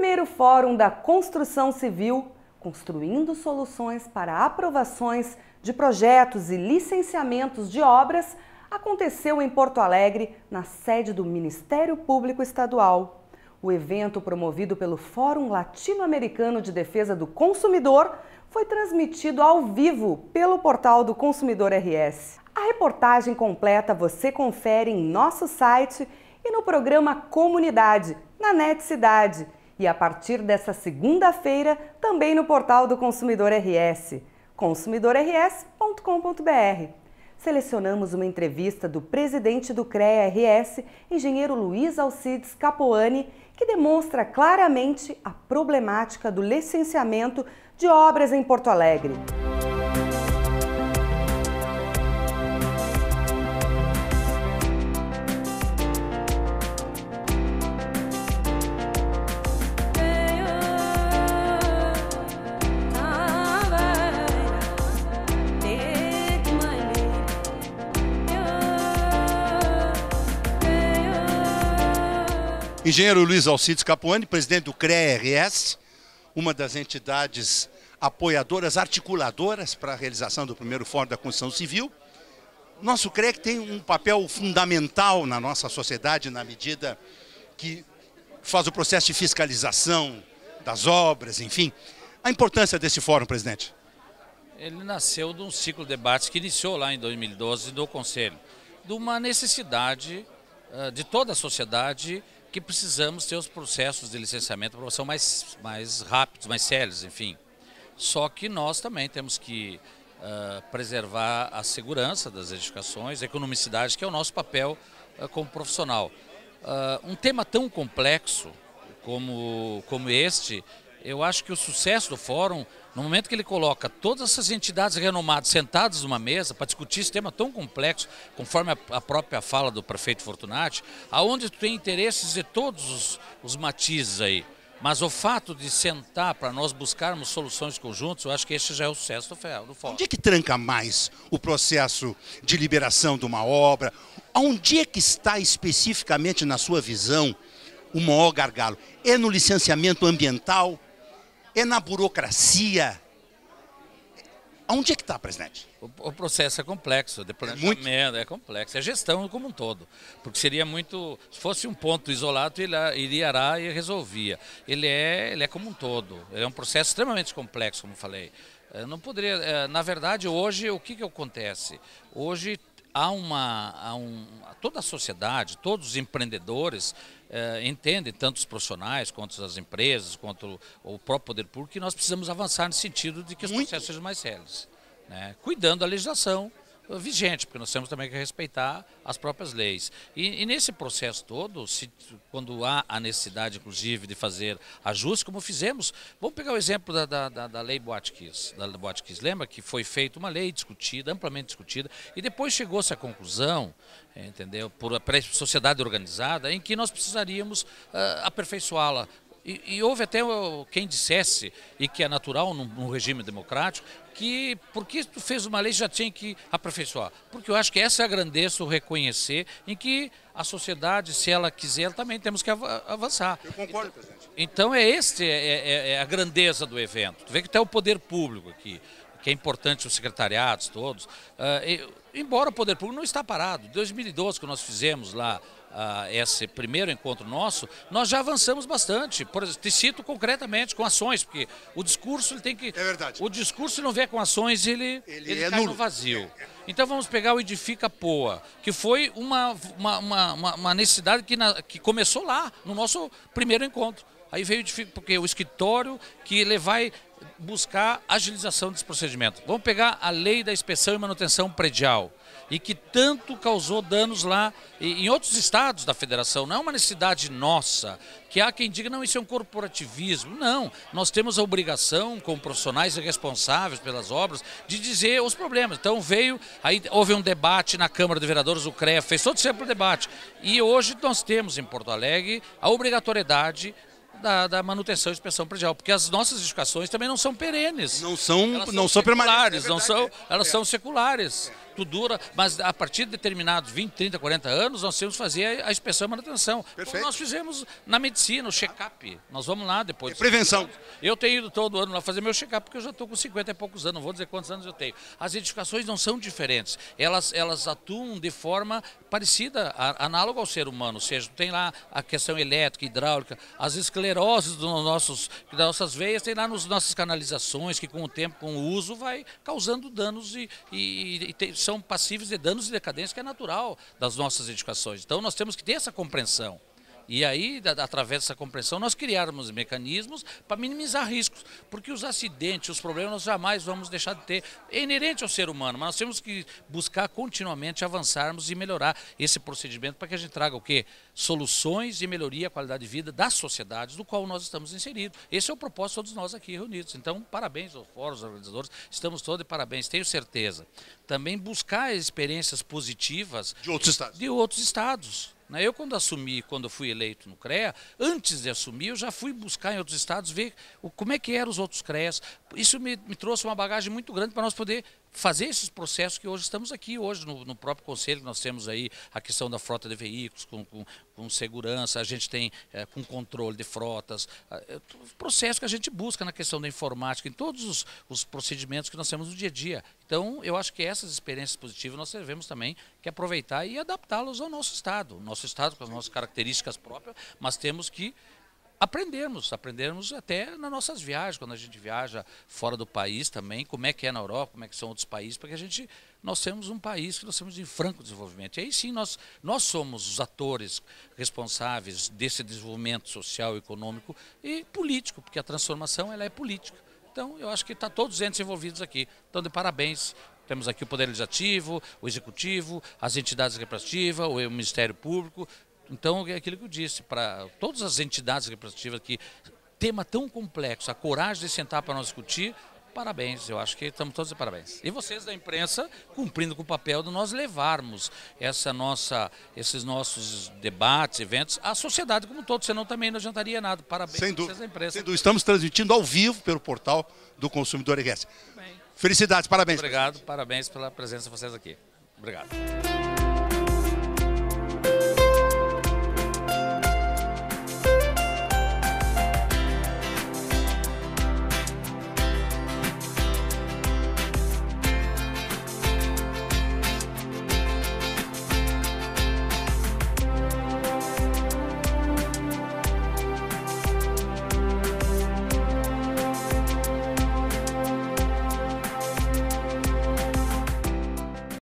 primeiro Fórum da Construção Civil, construindo soluções para aprovações de projetos e licenciamentos de obras, aconteceu em Porto Alegre, na sede do Ministério Público Estadual. O evento, promovido pelo Fórum Latino-Americano de Defesa do Consumidor, foi transmitido ao vivo pelo portal do Consumidor RS. A reportagem completa você confere em nosso site e no programa Comunidade, na NET Cidade e a partir dessa segunda-feira também no portal do Consumidor RS, consumidorrs.com.br. Selecionamos uma entrevista do presidente do CREA RS, engenheiro Luiz Alcides Capoani, que demonstra claramente a problemática do licenciamento de obras em Porto Alegre. Engenheiro Luiz Alcides Capuani, presidente do CRERS, uma das entidades apoiadoras, articuladoras para a realização do primeiro Fórum da Construção Civil. Nosso CREC tem um papel fundamental na nossa sociedade, na medida que faz o processo de fiscalização das obras, enfim. A importância desse fórum, presidente? Ele nasceu de um ciclo de debates que iniciou lá em 2012 do Conselho, de uma necessidade eh, de toda a sociedade que precisamos ter os processos de licenciamento e aprovação mais, mais rápidos, mais sérios, enfim. Só que nós também temos que uh, preservar a segurança das edificações, a economicidade, que é o nosso papel uh, como profissional. Uh, um tema tão complexo como, como este eu acho que o sucesso do fórum, no momento que ele coloca todas essas entidades renomadas sentadas numa mesa para discutir esse tema tão complexo, conforme a, própria fala do prefeito Fortunati, aonde tem interesses de todos os, os matizes aí. Mas o fato de sentar para nós buscarmos soluções conjuntos, eu acho que esse já é o sucesso do, do fórum. Onde é que tranca mais o processo de liberação de uma obra? Onde é que está especificamente, na sua visão, o maior gargalo? É no licenciamento ambiental? É na burocracia. Onde é que está, presidente? O, o, processo é complexo, de planejamento é, muito... é complexo, é gestão como um todo. Porque seria muito. Se fosse um ponto isolado, ele iria lá e resolvia. Ele é, ele é como um todo. Ele é um processo extremamente complexo, como falei. Eu eh, não poderia. Eh, na verdade, hoje, o que, que acontece? Hoje, há uma. Há um, toda a sociedade, todos os empreendedores eh, entendem, tanto os profissionais quanto as empresas, quanto o, o próprio poder público, que nós precisamos avançar no sentido de que os processos sejam mais sérios. Né? Cuidando da legislação, vigente, porque nós temos também que respeitar as próprias leis. E, e nesse processo todo, se, quando há a necessidade, inclusive, de fazer ajustes, como fizemos, vamos pegar o exemplo da, da, da, da lei Boatkiss. Da Botkiss, lembra que foi feita uma lei discutida, amplamente discutida, e depois chegou-se à conclusão, eh, entendeu, por a sociedade organizada, em que nós precisaríamos uh, aperfeiçoá-la, e, e, houve até quem dissesse, e que é natural num, num regime democrático, que porque tu fez uma lei já tinha que aperfeiçoar. Porque eu acho que essa é a grandeza, o reconhecer em que a sociedade, se ela quiser, também temos que avançar. Eu concordo, presidente. Então é este é, é, é a grandeza do evento. Tu vê que até o poder público aqui que é importante os secretariados todos. Ah, e, embora o poder público não está parado. Em 2012, que nós fizemos lá uh, esse primeiro encontro nosso, nós já avançamos bastante. Por, te cito concretamente com ações, porque o discurso ele tem que. É verdade. O discurso não vier com ações, ele, ele, ele é cai nulo. no vazio. Então vamos pegar o Edifica Poa, que foi uma, uma, uma, uma necessidade que, na, que começou lá, no nosso primeiro encontro. Aí veio porque o escritório que ele vai buscar agilização desse procedimento. Vamos pegar a lei da inspeção e manutenção predial e que tanto causou danos lá em outros estados da federação. Não é uma necessidade nossa, que há quem diga, não, isso é um corporativismo. Não, nós temos a obrigação, como profissionais responsáveis pelas obras, de dizer os problemas. Então veio, aí houve um debate na Câmara de Vereadores, o CREA fez todo sempre o debate. E hoje nós temos em Porto Alegre a obrigatoriedade da, da, manutenção de inspeção predial, porque as nossas edificações também não são perenes. Não são, elas não são, são permanentes. É verdade, não são, elas é. são seculares tempo dura, mas a partir de determinados 20, 30, 40 anos, nós temos que fazer a inspeção e manutenção. Perfeito. Como nós fizemos na medicina, o check-up. Nós vamos lá depois. É prevenção. Eu tenho ido todo ano lá fazer meu check-up, porque eu já estou com 50 e poucos anos, não vou dizer quantos anos eu tenho. As edificações não são diferentes. Elas, elas atuam de forma parecida, a, análoga ao ser humano. Ou seja, tem lá a questão elétrica, hidráulica, as escleroses dos nossos, das nossas veias, tem lá nas nossas canalizações, que com o tempo, com o uso, vai causando danos e, e, e são são passíveis de danos e decadência que é natural das nossas edificações. Então nós temos que ter essa compreensão. E aí, através dessa compreensão, nós criarmos mecanismos para minimizar riscos, porque os acidentes, os problemas nós jamais vamos deixar de ter. É inerente ao ser humano, mas nós temos que buscar continuamente avançarmos e melhorar esse procedimento para que a gente traga o quê? Soluções e melhoria a qualidade de vida das sociedades do qual nós estamos inseridos. Esse é o propósito de todos nós aqui reunidos. Então, parabéns aos fórum, aos organizadores, estamos todos de parabéns, tenho certeza. Também buscar experiências positivas de outros estados. De outros estados né? Eu, quando assumi, quando fui eleito no CREA, antes de assumir, eu já fui buscar em outros estados, ver como é que eram os outros CREAs. Isso me, me trouxe uma bagagem muito grande para nós poder fazer esses processos que hoje estamos aqui, hoje no, no, próprio conselho nós temos aí a questão da frota de veículos com, com, com segurança, a gente tem é, com controle de frotas, é, eh, processo que a gente busca na questão da informática, em todos os, os, procedimentos que nós temos no dia a dia. Então, eu acho que essas experiências positivas nós devemos também que aproveitar e adaptá-las ao nosso Estado, nosso Estado com as nossas características próprias, mas temos que aprendermos, aprendermos até nas nossas viagens, quando a gente viaja fora do país também, como é que é na Europa, como é que são outros países, porque a gente nós temos um país que nós temos em franco desenvolvimento. E aí sim nós nós somos os atores responsáveis desse desenvolvimento social, econômico e político, porque a transformação ela é política. Então eu acho que está todos eles envolvidos aqui. Então de parabéns temos aqui o Poder Legislativo, o Executivo, as entidades representativas, o Ministério Público, então, é aquilo que eu disse, para todas as entidades representativas que tema tão complexo, a coragem de sentar para nós discutir, parabéns, eu acho que estamos todos de parabéns. E vocês da imprensa cumprindo com o papel de nós levarmos essa nossa, esses nossos debates, eventos à sociedade como um todo, senão também não adiantaria nada. Parabéns sem vocês da imprensa. Sem dúvida, estamos transmitindo ao vivo pelo portal do Consumidor RS. Felicidades, parabéns. Obrigado, parabéns pela presença de vocês aqui. Obrigado.